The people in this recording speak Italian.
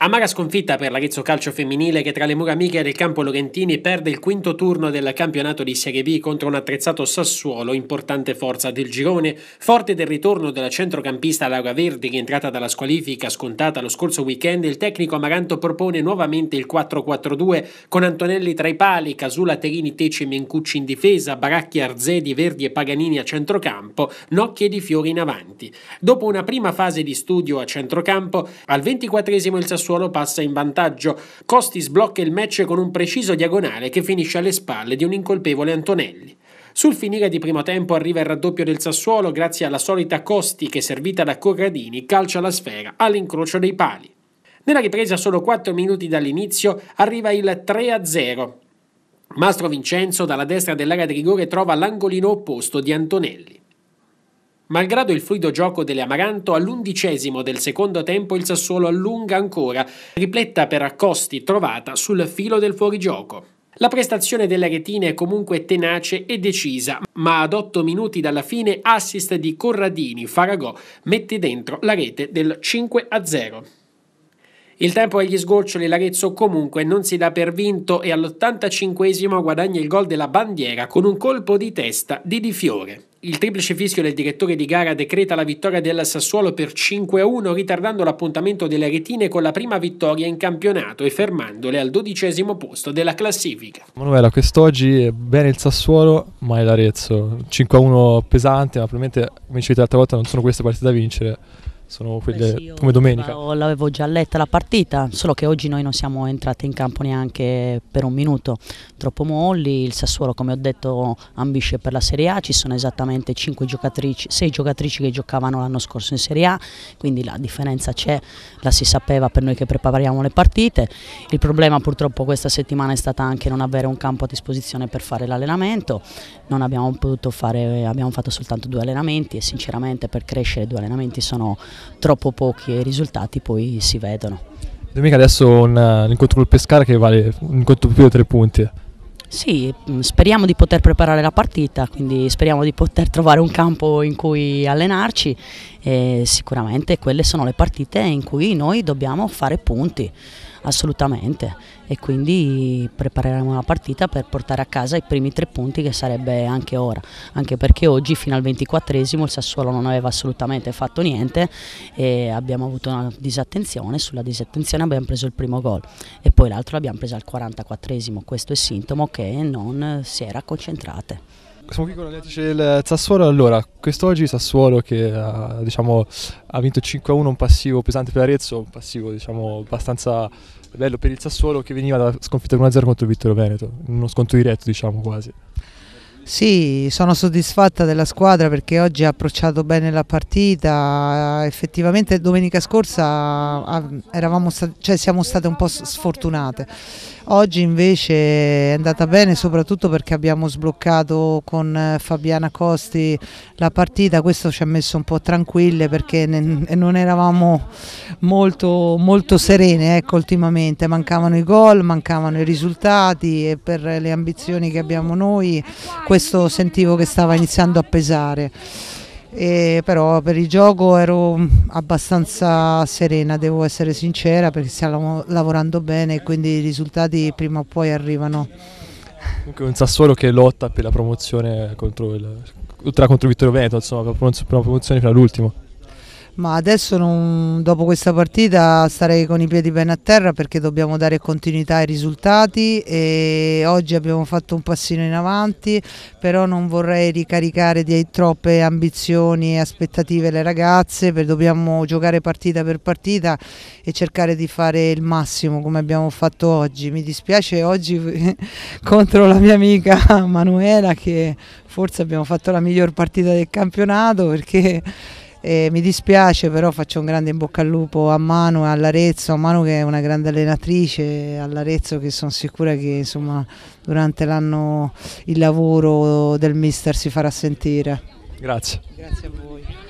Amara sconfitta per l'Arezzo Calcio Femminile che tra le mura amiche del campo Lorentini perde il quinto turno del campionato di Serie B contro un attrezzato Sassuolo, importante forza del girone, forte del ritorno della centrocampista Laura Verdi rientrata dalla squalifica scontata lo scorso weekend, il tecnico Amaranto propone nuovamente il 4-4-2 con Antonelli tra i pali, Casula, Terini, Tece, Mencucci in difesa, Baracchi, Arzedi, Verdi e Paganini a centrocampo, Nocchi e Di Fiori in avanti. Dopo una prima fase di studio a centrocampo, al 24 il Sassuolo Sassuolo passa in vantaggio. Costi sblocca il match con un preciso diagonale che finisce alle spalle di un incolpevole Antonelli. Sul finire di primo tempo arriva il raddoppio del Sassuolo grazie alla solita Costi che servita da Corradini calcia la sfera all'incrocio dei pali. Nella ripresa solo 4 minuti dall'inizio arriva il 3-0. Mastro Vincenzo dalla destra dell'area di rigore trova l'angolino opposto di Antonelli. Malgrado il fluido gioco delle Amaranto, all'undicesimo del secondo tempo il Sassuolo allunga ancora, ripletta per accosti trovata sul filo del fuorigioco. La prestazione delle retine è comunque tenace e decisa, ma ad otto minuti dalla fine assist di Corradini Faragò mette dentro la rete del 5-0. Il tempo agli sgoccioli, l'Arezzo comunque non si dà per vinto e all'85 guadagna il gol della bandiera con un colpo di testa di Di Fiore. Il triplice fischio del direttore di gara decreta la vittoria del Sassuolo per 5-1, ritardando l'appuntamento delle retine con la prima vittoria in campionato e fermandole al dodicesimo posto della classifica. Manuela, quest'oggi è bene il Sassuolo, ma è l'Arezzo. 5-1 pesante, ma probabilmente, come dicevi l'altra volta, non sono queste partite da vincere sono quelle eh sì, come domenica. Io L'avevo già letta la partita, solo che oggi noi non siamo entrati in campo neanche per un minuto. Troppo molli, il Sassuolo come ho detto ambisce per la Serie A, ci sono esattamente 5 giocatrici, 6 giocatrici che giocavano l'anno scorso in Serie A, quindi la differenza c'è, la si sapeva per noi che prepariamo le partite. Il problema purtroppo questa settimana è stata anche non avere un campo a disposizione per fare l'allenamento, non abbiamo potuto fare, abbiamo fatto soltanto due allenamenti e sinceramente per crescere due allenamenti sono troppo pochi e i risultati poi si vedono. Domenica adesso un, un uh, incontro col Pescara che vale un incontro più di tre punti. Sì, mm, speriamo di poter preparare la partita, quindi speriamo di poter trovare un campo in cui allenarci e sicuramente quelle sono le partite in cui noi dobbiamo fare punti, assolutamente, e quindi prepareremo la partita per portare a casa i primi tre punti che sarebbe anche ora, anche perché oggi fino al 24esimo il Sassuolo non aveva assolutamente fatto niente e abbiamo avuto una disattenzione, sulla disattenzione abbiamo preso il primo gol e poi l'altro l'abbiamo preso al 44esimo, questo è sintomo che non si era concentrate. Siamo qui con la direttrice del eh, Sassuolo, allora quest'oggi Sassuolo che ha, diciamo, ha vinto 5-1 un passivo pesante per Arezzo, un passivo diciamo, abbastanza bello per il Sassuolo che veniva da sconfitta 1-0 contro il Vittorio Veneto, uno sconto diretto diciamo quasi. Sì, sono soddisfatta della squadra perché oggi ha approcciato bene la partita, effettivamente domenica scorsa ah, ah, eravamo, cioè siamo state un po' sfortunate, oggi invece è andata bene soprattutto perché abbiamo sbloccato con eh, Fabiana Costi la partita, questo ci ha messo un po' tranquille perché non eravamo molto, molto serene ecco, ultimamente, mancavano i gol, mancavano i risultati e per le ambizioni che abbiamo noi Questo questo sentivo che stava iniziando a pesare. E però per il gioco ero abbastanza serena, devo essere sincera, perché stiamo lavorando bene e quindi i risultati prima o poi arrivano. Comunque un Sassuolo che lotta per la promozione contro il, oltre contro Vittorio Veneto, insomma, per la promozione fino all'ultimo. Ma adesso non, dopo questa partita starei con i piedi ben a terra perché dobbiamo dare continuità ai risultati e oggi abbiamo fatto un passino in avanti, però non vorrei ricaricare di troppe ambizioni e aspettative le ragazze, dobbiamo giocare partita per partita e cercare di fare il massimo come abbiamo fatto oggi. Mi dispiace oggi contro la mia amica Manuela che forse abbiamo fatto la miglior partita del campionato perché eh, mi dispiace però faccio un grande in bocca al lupo a Manu e all'Arezzo, a Manu che è una grande allenatrice, all'Arezzo che sono sicura che insomma, durante l'anno il lavoro del mister si farà sentire. Grazie. Grazie a voi.